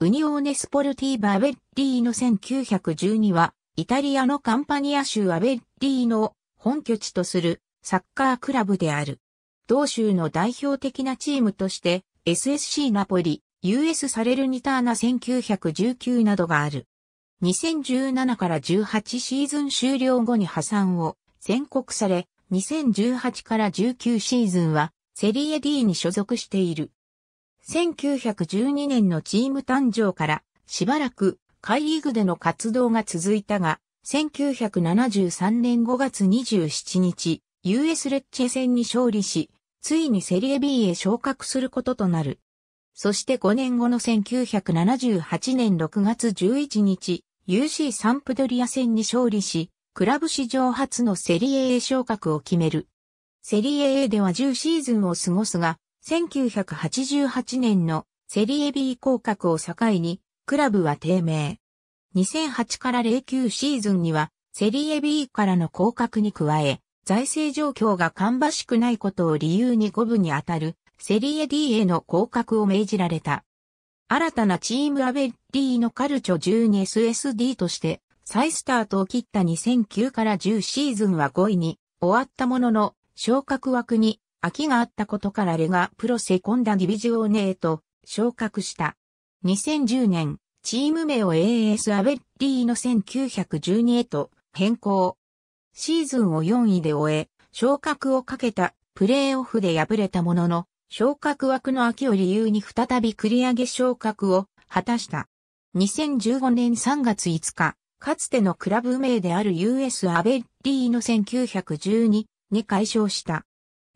ウニオーネスポルティーバ・アベッリーノ1912は、イタリアのカンパニア州アベッリーノを本拠地とするサッカークラブである。同州の代表的なチームとして、SSC ナポリ、US サレルニターナ1919などがある。2017から18シーズン終了後に破産を宣告され、2018から19シーズンはセリエ D に所属している。1912年のチーム誕生からしばらく海リーグでの活動が続いたが、1973年5月27日、US レッチェ戦に勝利し、ついにセリエ B へ昇格することとなる。そして5年後の1978年6月11日、UC サンプドリア戦に勝利し、クラブ史上初のセリエ A 昇格を決める。セリエ A では10シーズンを過ごすが、1988年のセリエ B 降格を境に、クラブは低迷。2008から09シーズンには、セリエ B からの降格に加え、財政状況が芳しくないことを理由に五部にあたる、セリエ D への降格を命じられた。新たなチームアベッリーのカルチョ 12SSD として、再スタートを切った2009から10シーズンは5位に終わったものの、昇格枠に秋があったことからレガプロセコンダディビジオーネへと昇格した。2010年、チーム名を AS アベッリーの1912へと変更。シーズンを4位で終え、昇格をかけたプレーオフで敗れたものの、昇格枠の秋を理由に再び繰り上げ昇格を果たした。2015年3月5日、かつてのクラブ名である US アベッリーの1912に解消した。